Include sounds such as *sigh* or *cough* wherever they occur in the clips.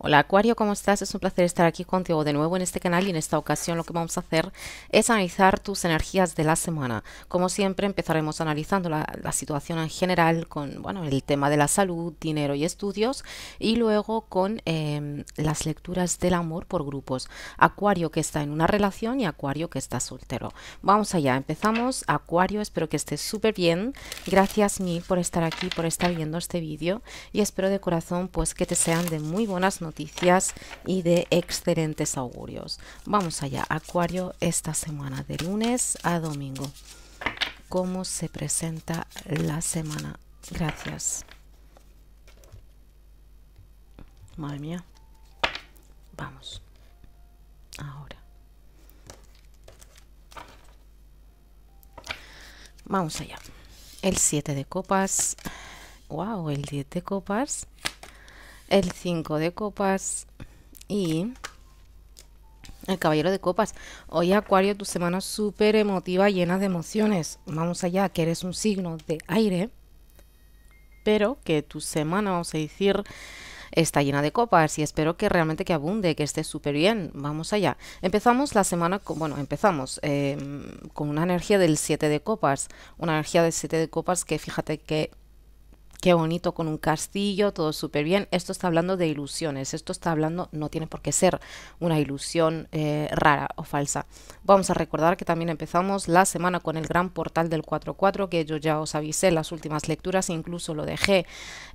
Hola Acuario, ¿cómo estás? Es un placer estar aquí contigo de nuevo en este canal y en esta ocasión lo que vamos a hacer es analizar tus energías de la semana. Como siempre empezaremos analizando la, situación en general con bueno, el tema de la salud, dinero y estudios y luego con em, las lecturas del amor por grupos. Acuario que está en una relación y Acuario que está soltero. Vamos allá, empezamos. Acuario, espero que estés súper bien. Gracias Mi por estar aquí, por estar viendo este vídeo y espero de corazón pues que te sean de muy buenas noches noticias y de excelentes augurios. Vamos allá, Acuario, esta semana de lunes a domingo. ¿Cómo se presenta la semana? Gracias. Madre mía. Vamos. Ahora. Vamos allá. El 7 de copas. ¡Wow! El 10 de copas el 5 de copas y el caballero de copas. Hoy Acuario, tu semana súper emotiva, llena de emociones. Vamos allá, que eres un signo de aire, pero que tu semana, vamos a decir, está llena de copas y espero que realmente que abunde, que esté súper bien. Vamos allá. Empezamos la semana, con, bueno, empezamos em, con una energía del 7 de copas, una energía del 7 de copas que fíjate que qué bonito con un castillo, todo súper bien. Esto está hablando de ilusiones, esto está hablando, no tiene por qué ser una ilusión eh, rara o falsa. Vamos a recordar que también empezamos la semana con el gran portal del 44 que yo ya os avisé en las últimas lecturas, e incluso lo dejé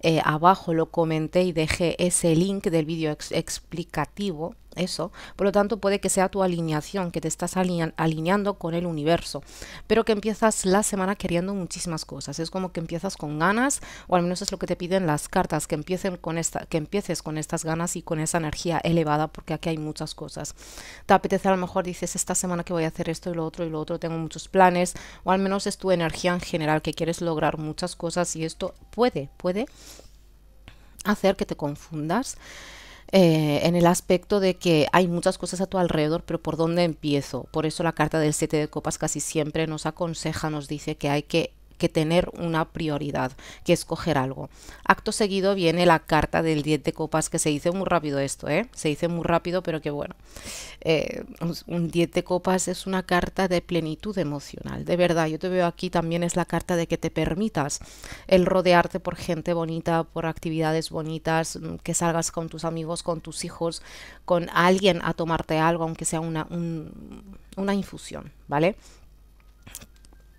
eh, abajo, lo comenté y dejé ese link del vídeo explicativo eso. Por lo tanto, puede que sea tu alineación, que te estás alineando con el universo, pero que empiezas la semana queriendo muchísimas cosas. Es como que empiezas con ganas, o al menos es lo que te piden las cartas, que, empiecen con esta, que empieces con estas ganas y con esa energía elevada, porque aquí hay muchas cosas. Te apetece a lo mejor, dices, esta semana que voy a hacer esto y lo otro y lo otro, tengo muchos planes, o al menos es tu energía en general, que quieres lograr muchas cosas y esto puede, puede hacer que te confundas eh, en el aspecto de que hay muchas cosas a tu alrededor, pero ¿por dónde empiezo? Por eso la carta del 7 de copas casi siempre nos aconseja, nos dice que hay que que tener una prioridad, que escoger algo. Acto seguido viene la carta del 10 de copas, que se dice muy rápido esto, ¿eh? Se dice muy rápido, pero que bueno. Eh, un 10 de copas es una carta de plenitud emocional, de verdad. Yo te veo aquí también es la carta de que te permitas el rodearte por gente bonita, por actividades bonitas, mm, que salgas con tus amigos, con tus hijos, con alguien a tomarte algo, aunque sea una, una infusión, ¿vale?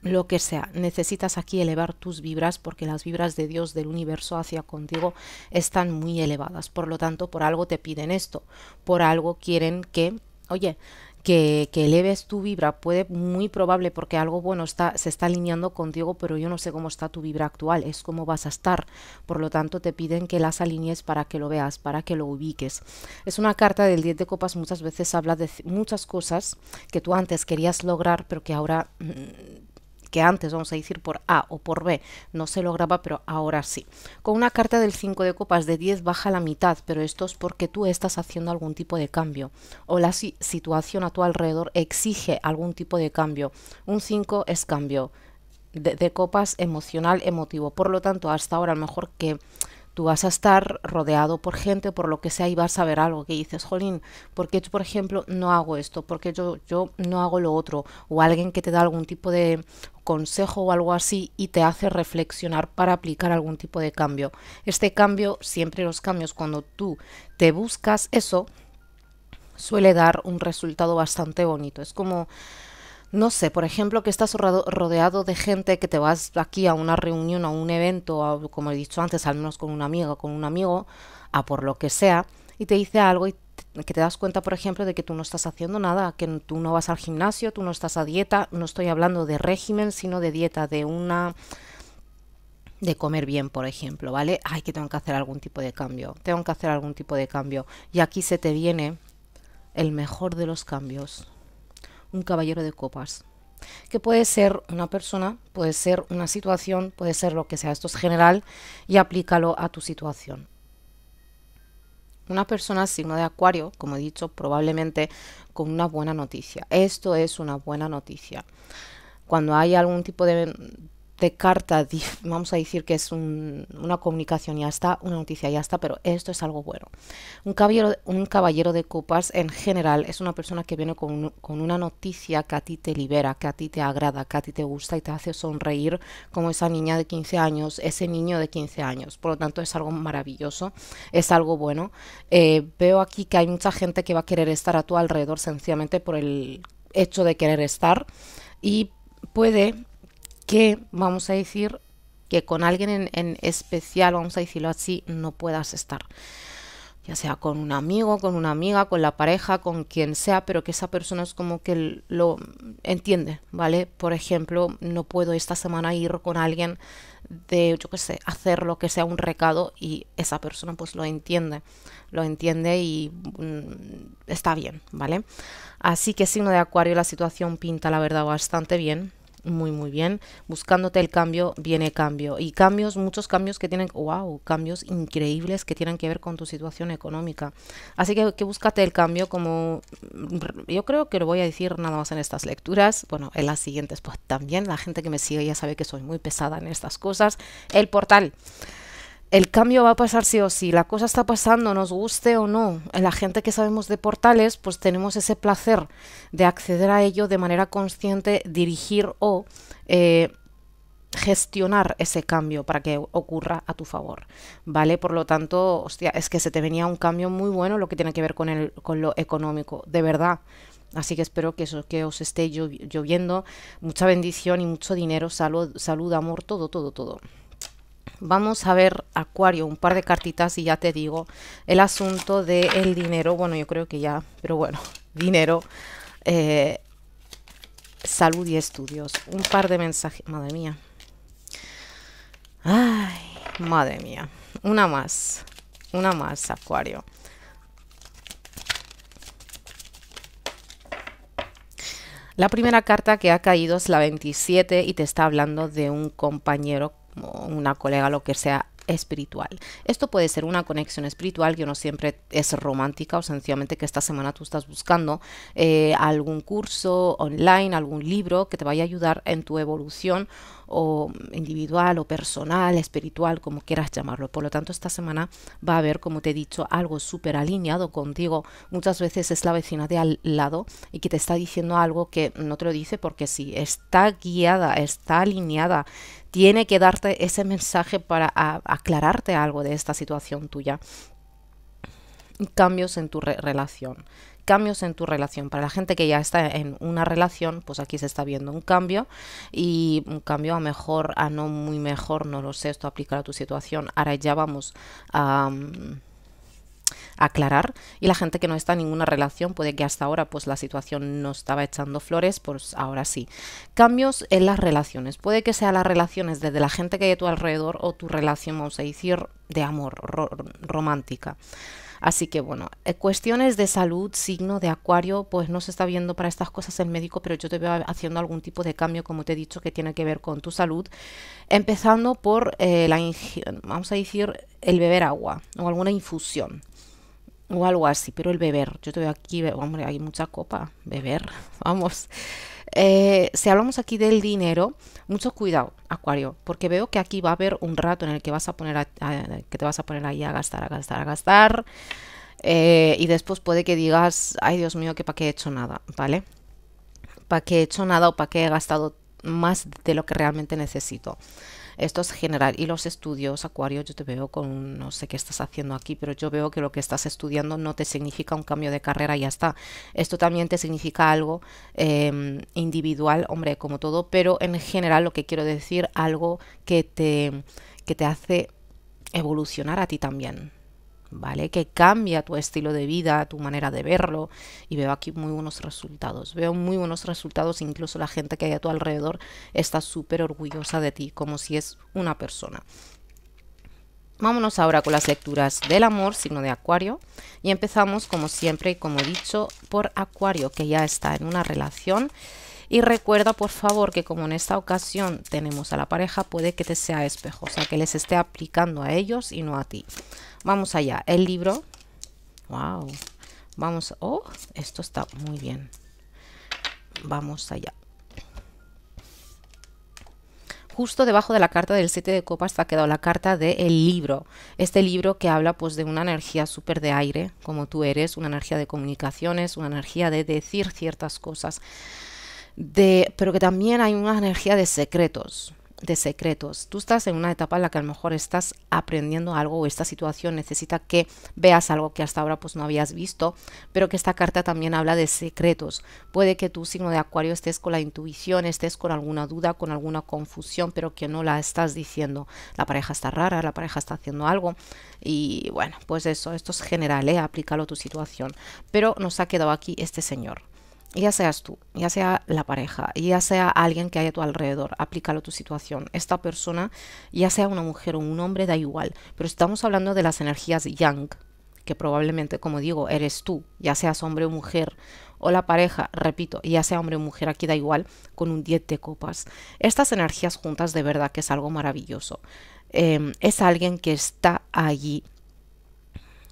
lo que sea, necesitas aquí elevar tus vibras porque las vibras de Dios del universo hacia contigo están muy elevadas. Por lo tanto, por algo te piden esto, por algo quieren que, oye, que, que, eleves tu vibra puede muy probable porque algo bueno está se está alineando contigo pero yo no sé cómo está tu vibra actual es cómo vas a estar por lo tanto te piden que las alinees para que lo veas para que lo ubiques es una carta del 10 de copas muchas veces habla de muchas cosas que tú antes querías lograr pero que ahora mm, que antes, vamos a decir, por A o por B no se lograba, pero ahora sí. Con una carta del 5 de copas de 10 baja la mitad, pero esto es porque tú estás haciendo algún tipo de cambio o la situación a tu alrededor exige algún tipo de cambio. Un 5 es cambio de, de copas emocional, emotivo. Por lo tanto, hasta ahora a lo mejor que tú vas a estar rodeado por gente, por lo que sea, y vas a ver algo que dices, jolín, porque yo, por ejemplo, no hago esto? porque yo, yo no hago lo otro? O alguien que te da algún tipo de consejo o algo así y te hace reflexionar para aplicar algún tipo de cambio. Este cambio, siempre los cambios, cuando tú te buscas eso, suele dar un resultado bastante bonito. Es como no sé, por ejemplo, que estás rodeado de gente que te vas aquí a una reunión, a un evento, como he dicho antes, al menos con una amiga, con un amigo, a por lo que sea, y te dice algo y que te das cuenta, por ejemplo, de que tú no estás haciendo nada, que tú no vas al gimnasio, tú no estás a dieta, no estoy hablando de régimen, sino de dieta, de una de comer bien, por ejemplo, ¿vale? Ay, que tengo que hacer algún tipo de cambio, tengo que hacer algún tipo de cambio. Y aquí se te viene el mejor de los cambios, un caballero de copas. Que puede ser una persona, puede ser una situación, puede ser lo que sea. Esto es general y aplícalo a tu situación. Una persona signo de acuario, como he dicho, probablemente con una buena noticia. Esto es una buena noticia. Cuando hay algún tipo de carta, vamos a decir que es una comunicación, ya está, una noticia, ya está, pero esto es algo bueno. Un caballero, un caballero de copas en general es una persona que viene con, una noticia que a ti te libera, que a ti te agrada, que a ti te gusta y te hace sonreír como esa niña de 15 años, ese niño de 15 años. Por lo tanto, es algo maravilloso, es algo bueno. Eh, veo aquí que hay mucha gente que va a querer estar a tu alrededor sencillamente por el hecho de querer estar y puede que vamos a decir que con alguien en, especial, vamos a decirlo así, no puedas estar. Ya sea con un amigo, con una amiga, con la pareja, con quien sea, pero que esa persona es como que lo entiende, ¿vale? Por ejemplo, no puedo esta semana ir con alguien de, yo qué sé, hacer lo que sea un recado y esa persona pues lo entiende, lo entiende y mm, está bien, ¿vale? Así que signo de acuario, la situación pinta la verdad bastante bien muy muy bien. Buscándote el cambio viene cambio y cambios, muchos cambios que tienen, wow, cambios increíbles que tienen que ver con tu situación económica. Así que, que búscate el cambio como mm, yo creo que lo voy a decir nada más en estas lecturas, bueno, en las siguientes pues también, la gente que me sigue ya sabe que soy muy pesada en estas cosas. El portal el cambio va a pasar sí o sí, la cosa está pasando, nos guste o no. La gente que sabemos de portales, pues tenemos ese placer de acceder a ello de manera consciente, dirigir o eh, gestionar ese cambio para que ocurra a tu favor, ¿vale? Por lo tanto, hostia, es que se te venía un cambio muy bueno lo que tiene que ver con, el, con lo económico, de verdad. Así que espero que eso que os esté lloviendo, mucha bendición y mucho dinero, salud, salud, amor, todo, todo, todo. Vamos a ver, Acuario, un par de cartitas y ya te digo el asunto del dinero. Bueno, yo creo que ya, pero bueno, *laughs* dinero, eh, salud y estudios. Un par de mensajes. Madre mía. Ay, madre mía. Una más. Una más, Acuario. La primera carta que ha caído es la 27 y te está hablando de un compañero una colega, lo que sea espiritual. Esto puede ser una conexión espiritual que no siempre es romántica o sencillamente que esta semana tú estás buscando eh, algún curso online, algún libro que te vaya a ayudar en tu evolución o individual o personal, espiritual, como quieras llamarlo. Por lo tanto, esta semana va a haber, como te he dicho, algo súper alineado contigo. Muchas veces es la vecina de al lado y que te está diciendo algo que no te lo dice porque sí, está guiada, está alineada, tiene que darte ese mensaje para aclararte algo de esta situación tuya. Cambios en tu relación cambios en tu relación. Para la gente que ya está en una relación, pues aquí se está viendo un cambio y un cambio a mejor, a no muy mejor, no lo sé, esto aplica a tu situación. Ahora ya vamos a... Mm, aclarar y la gente que no está en ninguna relación puede que hasta ahora pues la situación no estaba echando flores pues ahora sí cambios en las relaciones puede que sea las relaciones desde la gente que hay a tu alrededor o tu relación vamos a decir de amor romántica Así que bueno, eh, cuestiones de salud, signo de acuario, pues no se está viendo para estas cosas el médico, pero yo te veo haciendo algún tipo de cambio, como te he dicho, que tiene que ver con tu salud. Empezando por eh, la vamos a decir, el beber agua o alguna infusión o algo así, pero el beber, yo te veo aquí, hombre, hay mucha copa, beber, *laughs* vamos. Eh, si hablamos aquí del dinero, mucho cuidado, Acuario, porque veo que aquí va a haber un rato en el que vas a poner que te vas a poner ahí a gastar, a gastar, a gastar. Eh, y después puede que digas, ay Dios mío, que para qué he hecho nada, ¿vale? Para qué he hecho nada o para qué he gastado más de lo que realmente necesito. Esto es general. Y los estudios, Acuario, yo te veo con, no sé qué estás haciendo aquí, pero yo veo que lo que estás estudiando no te significa un cambio de carrera y ya está. Esto también te significa algo em, individual, hombre, como todo, pero en general lo que quiero decir, algo que te, que te hace evolucionar a ti también. ¿vale? Que cambia tu estilo de vida, tu manera de verlo y veo aquí muy buenos resultados. Veo muy buenos resultados, incluso la gente que hay a tu alrededor está súper orgullosa de ti, como si es una persona. Vámonos ahora con las lecturas del amor, signo de Acuario. Y empezamos, como siempre y como he dicho, por Acuario, que ya está en una relación y recuerda, por favor, que como en esta ocasión tenemos a la pareja, puede que te sea espejo, o sea, que les esté aplicando a ellos y no a ti. Vamos allá, el libro. ¡Wow! Vamos, oh, esto está muy bien. Vamos allá. Justo debajo de la carta del 7 de copas ha quedado la carta del el libro. Este libro que habla pues de una energía súper de aire, como tú eres, una energía de comunicaciones, una energía de decir ciertas cosas de, pero que también hay una energía de secretos, de secretos. Tú estás en una etapa en la que a lo mejor estás aprendiendo algo o esta situación necesita que veas algo que hasta ahora pues no habías visto, pero que esta carta también habla de secretos. Puede que tu signo de acuario estés con la intuición, estés con alguna duda, con alguna confusión, pero que no la estás diciendo. La pareja está rara, la pareja está haciendo algo y bueno, pues eso, esto es general, ¿eh? aplícalo a tu situación. Pero nos ha quedado aquí este señor ya seas tú, ya sea la pareja, ya sea alguien que haya a tu alrededor, aplícalo a tu situación. Esta persona, ya sea una mujer o un hombre, da igual. Pero estamos hablando de las energías yang, que probablemente, como digo, eres tú, ya seas hombre o mujer, o la pareja, repito, ya sea hombre o mujer, aquí da igual, con un 10 de copas. Estas energías juntas de verdad que es algo maravilloso. Em, es alguien que está allí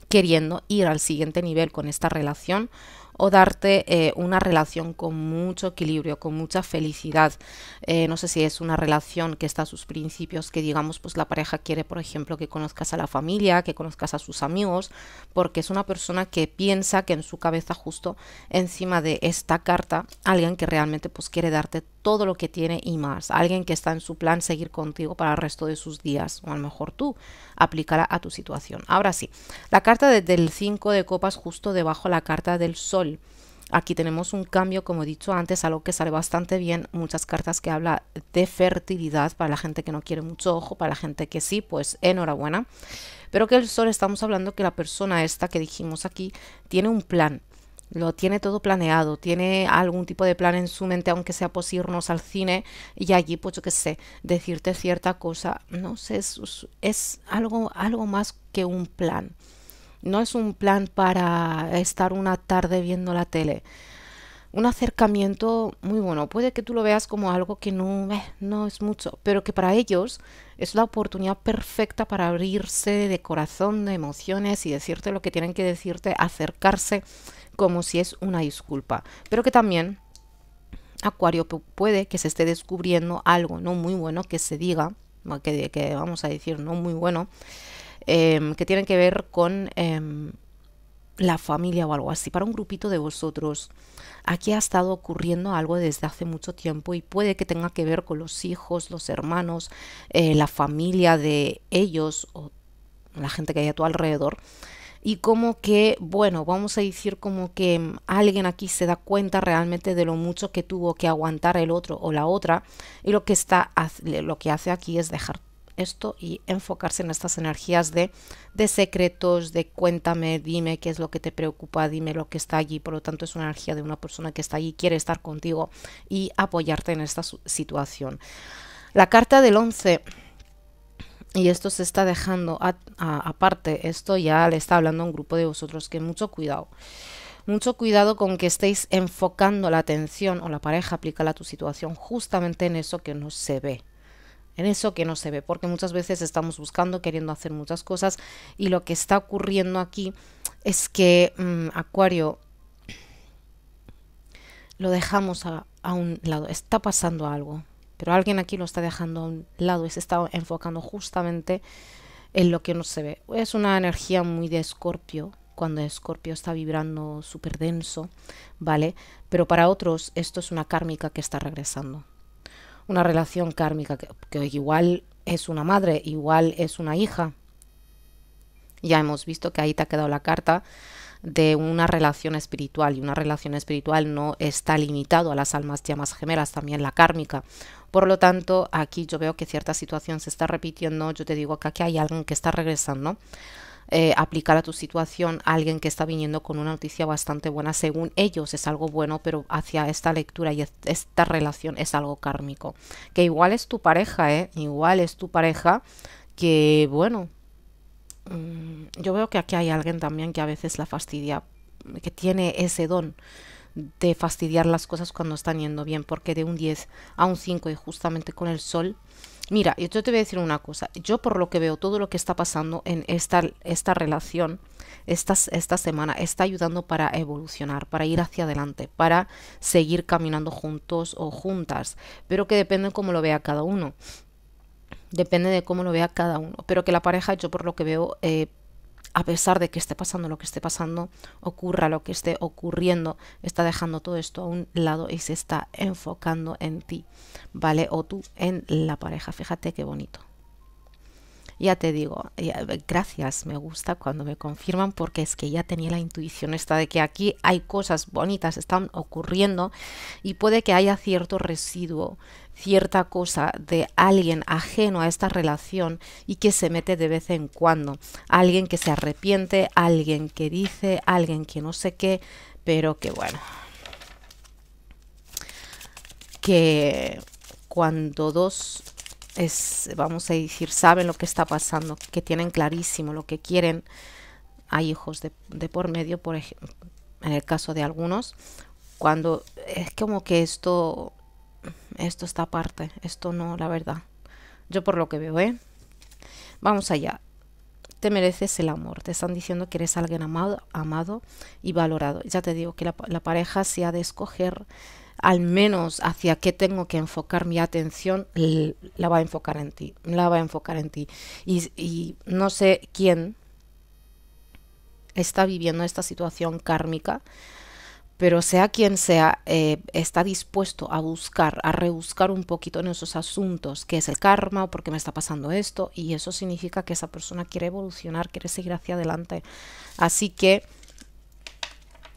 queriendo ir al siguiente nivel con esta relación o darte eh, una relación con mucho equilibrio, con mucha felicidad. Eh, no sé si es una relación que está a sus principios, que digamos, pues la pareja quiere, por ejemplo, que conozcas a la familia, que conozcas a sus amigos, porque es una persona que piensa que en su cabeza justo encima de esta carta, alguien que realmente pues quiere darte todo lo que tiene y más. Alguien que está en su plan seguir contigo para el resto de sus días, o a lo mejor tú, aplícala a tu situación. Ahora sí, la carta del 5 de copas justo debajo la carta del sol. Aquí tenemos un cambio, como he dicho antes, algo que sale bastante bien. Muchas cartas que habla de fertilidad para la gente que no quiere mucho ojo, para la gente que sí, pues enhorabuena. Pero que el sol estamos hablando que la persona esta que dijimos aquí tiene un plan, lo tiene todo planeado, tiene algún tipo de plan en su mente, aunque sea posirnos pues irnos al cine y allí, pues yo qué sé, decirte cierta cosa. No sé, es, algo, algo más que un plan. No es un plan para estar una tarde viendo la tele. Un acercamiento muy bueno. Puede que tú lo veas como algo que no, eh, no es mucho, pero que para ellos es la oportunidad perfecta para abrirse de corazón, de emociones y decirte lo que tienen que decirte, acercarse como si es una disculpa. Pero que también Acuario puede que se esté descubriendo algo no muy bueno que se diga, que, que vamos a decir no muy bueno, em, que tiene que ver con em, la familia o algo así. Para un grupito de vosotros, aquí ha estado ocurriendo algo desde hace mucho tiempo y puede que tenga que ver con los hijos, los hermanos, eh, la familia de ellos o la gente que hay a tu alrededor y como que, bueno, vamos a decir como que mm, alguien aquí se da cuenta realmente de lo mucho que tuvo que aguantar el otro o la otra y lo que, está, lo que hace aquí es dejar esto y enfocarse en estas energías de, de, secretos, de cuéntame, dime qué es lo que te preocupa, dime lo que está allí. Por lo tanto, es una energía de una persona que está allí, quiere estar contigo y apoyarte en esta situación. La carta del 11 y esto se está dejando aparte. Esto ya le está hablando a un grupo de vosotros que mucho cuidado. Mucho cuidado con que estéis enfocando la atención o la pareja, aplicala a tu situación justamente en eso que no se ve. En eso que no se ve, porque muchas veces estamos buscando, queriendo hacer muchas cosas y lo que está ocurriendo aquí es que, mm, Acuario, lo dejamos a un lado. Está pasando algo, pero alguien aquí lo está dejando a un lado y se está enfocando justamente en lo que no se ve. Es una energía muy de escorpio, cuando Escorpio está vibrando súper denso, ¿vale? Pero para otros esto es una kármica que está regresando. Una relación kármica que, que, igual es una madre, igual es una hija. Ya hemos visto que ahí te ha quedado la carta de una relación espiritual y una relación espiritual no está limitado a las almas llamas gemelas, también la kármica. Por lo tanto, aquí yo veo que cierta situación se está repitiendo, yo te digo que aquí hay alguien que está regresando. Eh, aplicar a tu situación a alguien que está viniendo con una noticia bastante buena, según ellos es algo bueno, pero hacia esta lectura y esta relación es algo kármico. Que igual es tu pareja, ¿eh? Igual es tu pareja que, bueno, Mm, yo veo que aquí hay alguien también que a veces la fastidia, que tiene ese don de fastidiar las cosas cuando están yendo bien, porque de un 10 a un 5 y justamente con el sol. Mira, yo te voy a decir una cosa, yo por lo que veo todo lo que está pasando en esta, esta relación, esta, esta semana, está ayudando para evolucionar, para ir hacia adelante, para seguir caminando juntos o juntas, pero que depende cómo lo vea cada uno. Depende de cómo lo vea cada uno. Pero que la pareja, yo por lo que veo, eh, a pesar de que esté pasando lo que esté pasando, ocurra lo que esté ocurriendo, está dejando todo esto a un lado y se está enfocando en ti, ¿vale? O tú en la pareja. Fíjate qué bonito ya te digo, eh, gracias, me gusta cuando me confirman porque es que ya tenía la intuición esta de que aquí hay cosas bonitas, están ocurriendo y puede que haya cierto residuo, cierta cosa de alguien ajeno a esta relación y que se mete de vez en cuando. Alguien que se arrepiente, alguien que dice, alguien que no sé qué, pero que bueno, que cuando dos es, vamos a decir, saben lo que está pasando, que tienen clarísimo lo que quieren. Hay hijos de, por medio, por ejemplo, en el caso de algunos, cuando es como que esto, esto está aparte, esto no, la verdad. Yo por lo que veo, ¿eh? Vamos allá. Te mereces el amor. Te están diciendo que eres alguien amado, amado y valorado. Ya te digo que la, la pareja se ha de escoger al menos hacia qué tengo que enfocar mi atención, la va a enfocar en ti, la va a enfocar en ti. Y, no sé quién está viviendo esta situación kármica, pero sea quien sea, eh, está dispuesto a buscar, a rebuscar un poquito en esos asuntos, qué es el karma, o por qué me está pasando esto, y eso significa que esa persona quiere evolucionar, quiere seguir hacia adelante. Así que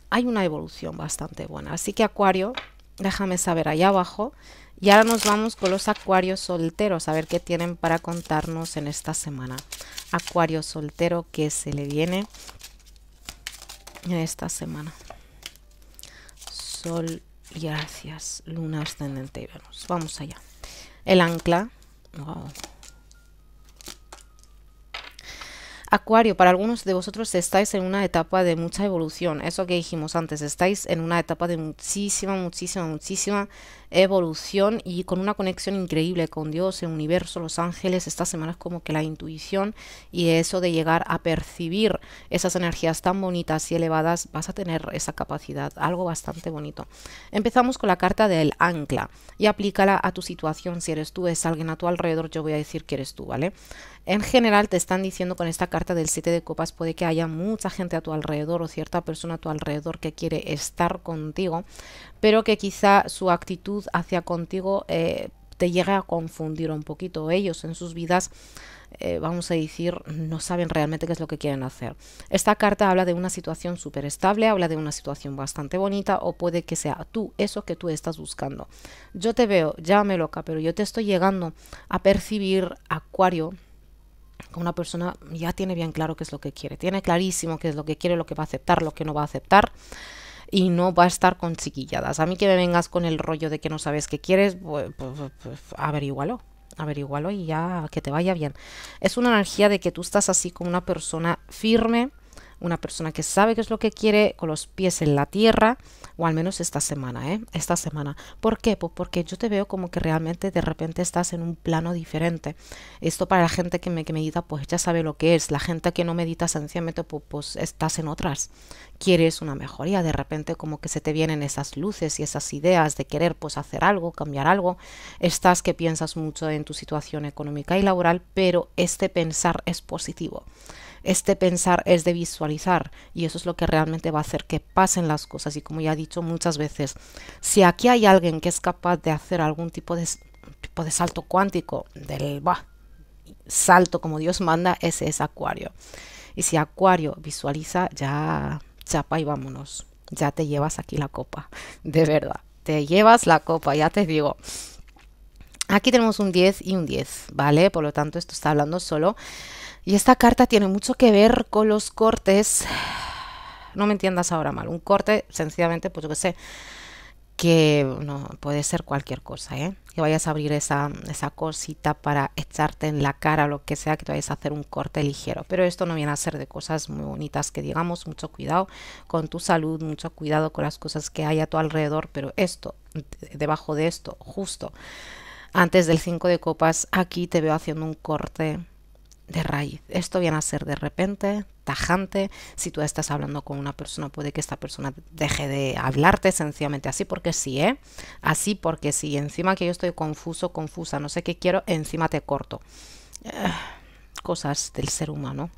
hay una evolución bastante buena. Así que Acuario, déjame saber ahí abajo. Y ahora nos vamos con los acuarios solteros, a ver qué tienen para contarnos en esta semana. Acuario soltero que se le viene en esta semana. Sol gracias, luna ascendente y Venus. Vamos allá. El ancla, Acuario, para algunos de vosotros estáis en una etapa de mucha evolución, eso que dijimos antes, estáis en una etapa de muchísima, muchísima, muchísima evolución y con una conexión increíble con Dios, el universo, los ángeles. Esta semana es como que la intuición y eso de llegar a percibir esas energías tan bonitas y elevadas, vas a tener esa capacidad, algo bastante bonito. Empezamos con la carta del ancla y aplícala a tu situación. Si eres tú, es alguien a tu alrededor, yo voy a decir que eres tú, ¿vale? En general te están diciendo con esta carta del 7 de copas puede que haya mucha gente a tu alrededor o cierta persona a tu alrededor que quiere estar contigo, pero que quizá su actitud hacia contigo eh, te llega a confundir un poquito. Ellos en sus vidas, eh, vamos a decir, no saben realmente qué es lo que quieren hacer. Esta carta habla de una situación súper estable, habla de una situación bastante bonita o puede que sea tú, eso que tú estás buscando. Yo te veo, llámame loca, pero yo te estoy llegando a percibir, Acuario, una persona ya tiene bien claro qué es lo que quiere, tiene clarísimo qué es lo que quiere, lo que va a aceptar, lo que no va a aceptar y no va a estar con chiquilladas. A mí que me vengas con el rollo de que no sabes qué quieres, pues, averigualo averigualo averígualo averígualo y ya que te vaya bien. Es una energía de que tú estás así como una persona firme, una persona que sabe qué es lo que quiere, con los pies en la tierra, o al menos esta semana, ¿eh? Esta semana. ¿Por qué? Pues porque yo te veo como que realmente de repente estás en un plano diferente. Esto para la gente que, me, medita, pues ya sabe lo que es. La gente que no medita sencillamente, pues, pues estás en otras. Quieres una mejoría, de repente como que se te vienen esas luces y esas ideas de querer pues hacer algo, cambiar algo. Estás que piensas mucho en tu situación económica y laboral, pero este pensar es positivo este pensar es de visualizar y eso es lo que realmente va a hacer que pasen las cosas. Y como ya he dicho muchas veces, si aquí hay alguien que es capaz de hacer algún tipo de, tipo de salto cuántico, del salto como Dios manda, ese es Acuario. Y si Acuario visualiza, ya chapa y vámonos. Ya te llevas aquí la copa, de verdad. Te llevas la copa, ya te digo. Aquí tenemos un 10 y un 10, ¿vale? Por lo tanto, esto está hablando solo y esta carta tiene mucho que ver con los cortes. No me entiendas ahora mal. Un corte, sencillamente, pues yo sé, que no, puede ser cualquier cosa, ¿eh? Que vayas a abrir esa, esa cosita para echarte en la cara lo que sea, que te vayas a hacer un corte ligero. Pero esto no viene a ser de cosas muy bonitas que digamos, mucho cuidado con tu salud, mucho cuidado con las cosas que hay a tu alrededor, pero esto, debajo de esto, justo antes del 5 de copas, aquí te veo haciendo un corte de raíz. Esto viene a ser de repente, tajante. Si tú estás hablando con una persona, puede que esta persona deje de hablarte sencillamente así porque sí, ¿eh? Así porque sí. Encima que yo estoy confuso, confusa, no sé qué quiero, encima te corto. Eh, cosas del ser humano.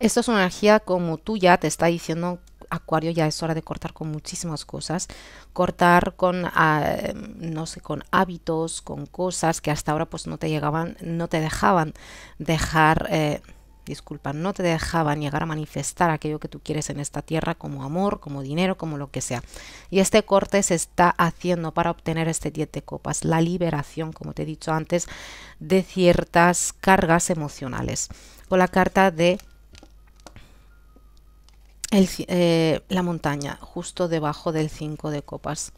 Esto es una energía como tú ya te está diciendo Acuario ya es hora de cortar con muchísimas cosas, cortar con, ah, no sé, con hábitos, con cosas que hasta ahora pues no te llegaban, no te dejaban dejar... Eh, disculpa, no te dejaban llegar a manifestar aquello que tú quieres en esta tierra como amor, como dinero, como lo que sea. Y este corte se está haciendo para obtener este 10 de copas, la liberación, como te he dicho antes, de ciertas cargas emocionales. Con la carta de eh, la montaña, justo debajo del 5 de copas.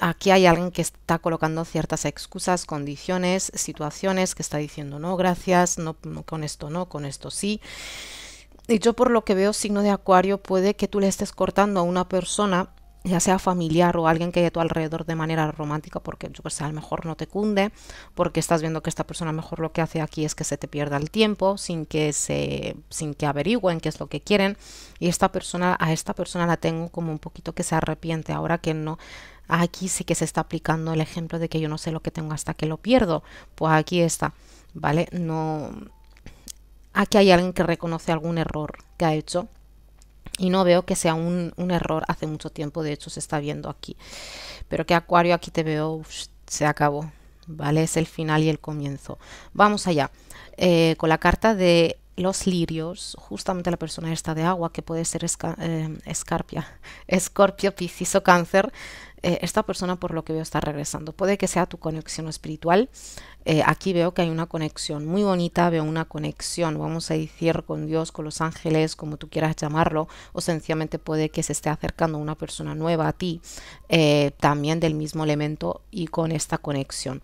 Aquí hay alguien que está colocando ciertas excusas, condiciones, situaciones, que está diciendo no, gracias, no con esto no, con esto sí. Y yo por lo que veo signo de acuario puede que tú le estés cortando a una persona ya sea familiar o alguien que haya a tu alrededor de manera romántica, porque yo que a lo mejor no te cunde, porque estás viendo que esta persona mejor lo que hace aquí es que se te pierda el tiempo, sin que se, sin que averigüen qué es lo que quieren, y esta persona, a esta persona la tengo como un poquito que se arrepiente, ahora que no, aquí sí que se está aplicando el ejemplo de que yo no sé lo que tengo hasta que lo pierdo, pues aquí está, ¿vale? No, aquí hay alguien que reconoce algún error que ha hecho y no veo que sea un, un, error hace mucho tiempo, de hecho se está viendo aquí. Pero que Acuario aquí te veo, se acabó, ¿vale? Es el final y el comienzo. Vamos allá. Eh, con la carta de los lirios, justamente la persona está de agua, que puede ser eh, escarpia, *laughs* escorpio, piscis o cáncer, eh, esta persona por lo que veo está regresando. Puede que sea tu conexión espiritual, eh, aquí veo que hay una conexión muy bonita, veo una conexión, vamos a decir, con Dios, con los ángeles, como tú quieras llamarlo, o sencillamente puede que se esté acercando una persona nueva a ti, eh, también del mismo elemento y con esta conexión.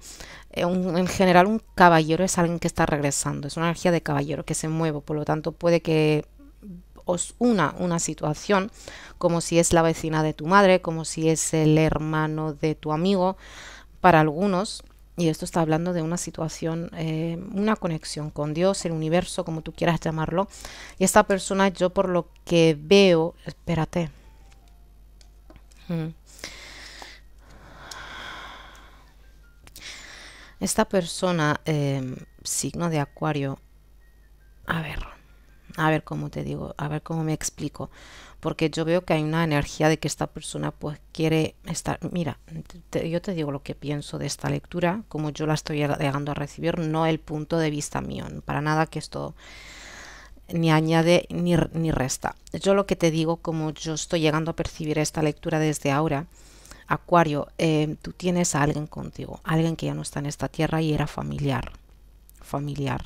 Eh, en general, un caballero es alguien que está regresando, es una energía de caballero que se mueve, por lo tanto puede que os una una situación, como si es la vecina de tu madre, como si es el hermano de tu amigo, para algunos y esto está hablando de una situación, eh, una conexión con Dios, el universo, como tú quieras llamarlo. Y esta persona, yo por lo que veo, espérate. Mm. Esta persona, em, signo de Acuario, a ver, a ver cómo te digo, a ver cómo me explico porque yo veo que hay una energía de que esta persona pues quiere estar, mira, yo te digo lo que pienso de esta lectura, como yo la estoy llegando a recibir, no el punto de vista mío, para nada que esto ni añade ni, resta. Yo lo que te digo, como yo estoy llegando a percibir esta lectura desde ahora, Acuario, eh, tú tienes a alguien contigo, alguien que ya no está en esta tierra y era familiar, familiar,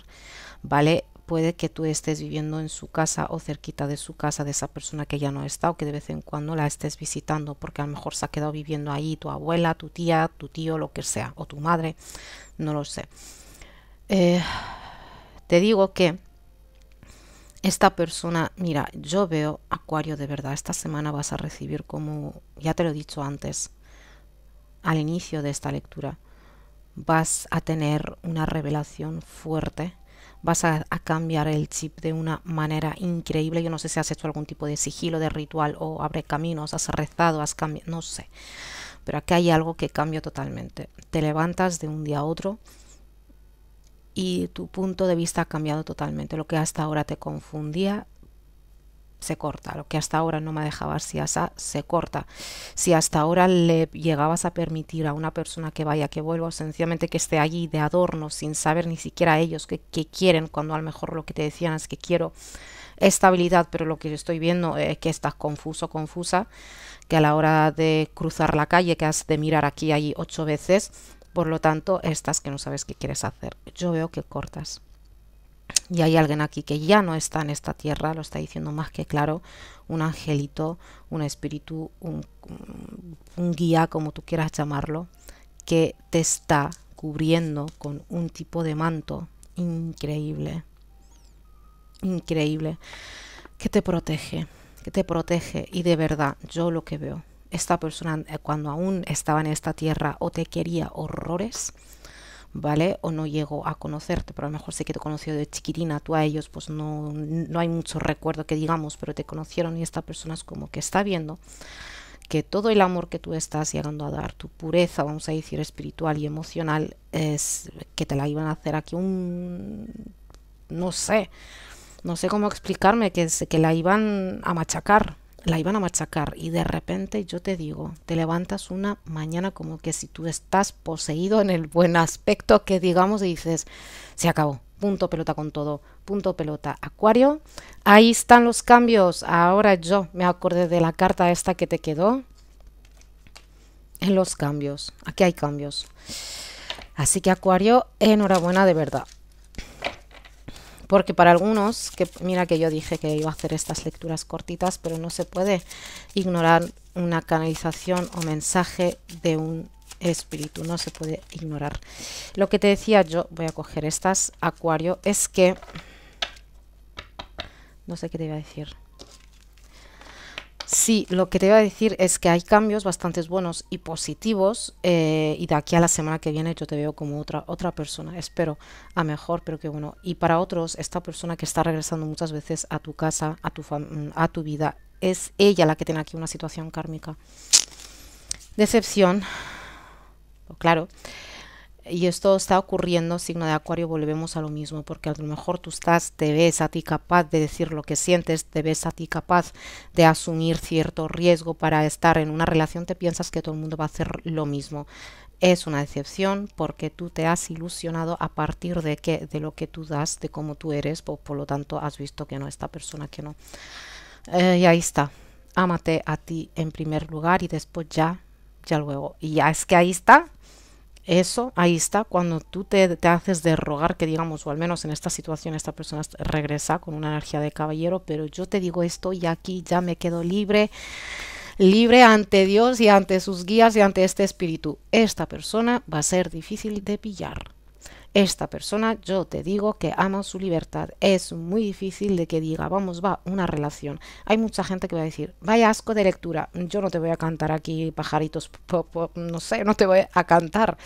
¿vale? puede que tú estés viviendo en su casa o cerquita de su casa de esa persona que ya no está o que de vez en cuando la estés visitando porque a lo mejor se ha quedado viviendo ahí tu abuela, tu tía, tu tío, lo que sea, o tu madre, no lo sé. Eh, te digo que esta persona, mira, yo veo Acuario de verdad, esta semana vas a recibir como, ya te lo he dicho antes, al inicio de esta lectura, vas a tener una revelación fuerte vas a, cambiar el chip de una manera increíble. Yo no sé si has hecho algún tipo de sigilo, de ritual o abre caminos, has rezado, has cambiado, no sé. Pero aquí hay algo que cambia totalmente. Te levantas de un día a otro y tu punto de vista ha cambiado totalmente. Lo que hasta ahora te confundía se corta. Lo que hasta ahora no me dejaba así asa se corta. Si hasta ahora le llegabas a permitir a una persona que vaya, que vuelva, o sencillamente que esté allí de adorno, sin saber ni siquiera ellos qué, quieren, cuando a lo mejor lo que te decían es que quiero estabilidad, pero lo que estoy viendo es que estás confuso, confusa, que a la hora de cruzar la calle, que has de mirar aquí y allí ocho veces, por lo tanto, estás que no sabes qué quieres hacer. Yo veo que cortas y hay alguien aquí que ya no está en esta tierra, lo está diciendo más que claro, un angelito, un espíritu, un, guía, como tú quieras llamarlo, que te está cubriendo con un tipo de manto increíble, increíble, que te protege, que te protege y de verdad yo lo que veo, esta persona eh, cuando aún estaba en esta tierra o te quería horrores, ¿vale? O no llego a conocerte, pero a lo mejor sé que te conoció de chiquitina, tú a ellos pues no, no hay mucho recuerdo que digamos, pero te conocieron y esta persona es como que está viendo que todo el amor que tú estás llegando a dar, tu pureza, vamos a decir, espiritual y emocional, es que te la iban a hacer aquí un... no sé, no sé cómo explicarme, que, que la iban a machacar, la iban a machacar y de repente yo te digo, te levantas una mañana como que si tú estás poseído en el buen aspecto que digamos y dices, se acabó, punto pelota con todo, punto pelota acuario, ahí están los cambios, ahora yo me acordé de la carta esta que te quedó, en los cambios, aquí hay cambios, así que acuario, enhorabuena de verdad. Porque para algunos, que mira que yo dije que iba a hacer estas lecturas cortitas, pero no se puede ignorar una canalización o mensaje de un espíritu, no se puede ignorar. Lo que te decía yo, voy a coger estas, Acuario, es que... No sé qué te iba a decir. Sí, lo que te iba a decir es que hay cambios bastante buenos y positivos eh, y de aquí a la semana que viene yo te veo como otra, otra persona, espero a mejor, pero que bueno. Y para otros, esta persona que está regresando muchas veces a tu casa, a tu, a tu vida, es ella la que tiene aquí una situación kármica. Decepción, claro y esto está ocurriendo, signo de acuario, volvemos a lo mismo, porque a lo mejor tú estás, te ves a ti capaz de decir lo que sientes, te ves a ti capaz de asumir cierto riesgo para estar en una relación, te piensas que todo el mundo va a hacer lo mismo. Es una decepción porque tú te has ilusionado a partir de, que, de lo que tú das, de cómo tú eres, por, por lo tanto has visto que no, esta persona que no. Eh, y ahí está. Ámate a ti en primer lugar y después ya, ya luego. Y ya es que ahí está eso ahí está cuando tú te, te, haces de rogar que digamos, o al menos en esta situación esta persona regresa con una energía de caballero, pero yo te digo esto y aquí ya me quedo libre, libre ante Dios y ante sus guías y ante este espíritu. Esta persona va a ser difícil de pillar. Esta persona, yo te digo que ama su libertad. Es muy difícil de que diga, vamos, va, una relación. Hay mucha gente que va a decir, vaya asco de lectura, yo no te voy a cantar aquí pajaritos, no sé, no te voy a cantar.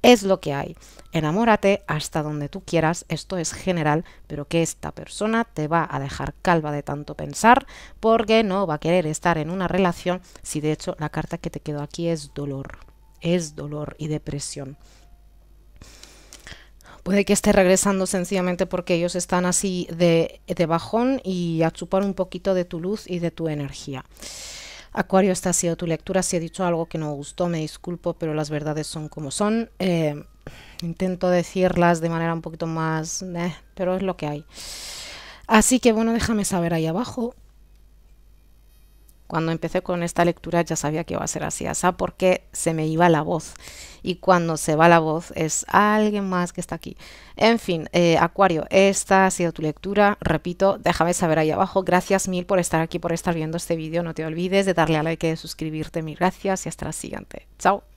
Es lo que hay. Enamórate hasta donde tú quieras, esto es general, pero que esta persona te va a dejar calva de tanto pensar porque no va a querer estar en una relación si de hecho la carta que te quedó aquí es dolor, es dolor y depresión puede que esté regresando sencillamente porque ellos están así de, de bajón y a chupar un poquito de tu luz y de tu energía. Acuario, esta ha sido tu lectura. Si he dicho algo que no gustó, me disculpo, pero las verdades son como son. Eh, intento decirlas de manera un poquito más, eh, pero es lo que hay. Así que bueno, déjame saber ahí abajo cuando empecé con esta lectura ya sabía que iba a ser así, asa porque se me iba la voz. Y cuando se va la voz es alguien más que está aquí. En fin, eh, Acuario, esta ha sido tu lectura. Repito, déjame saber ahí abajo. Gracias mil por estar aquí, por estar viendo este vídeo. No te olvides de darle a like y de suscribirte. Mil gracias y hasta la siguiente. Chao.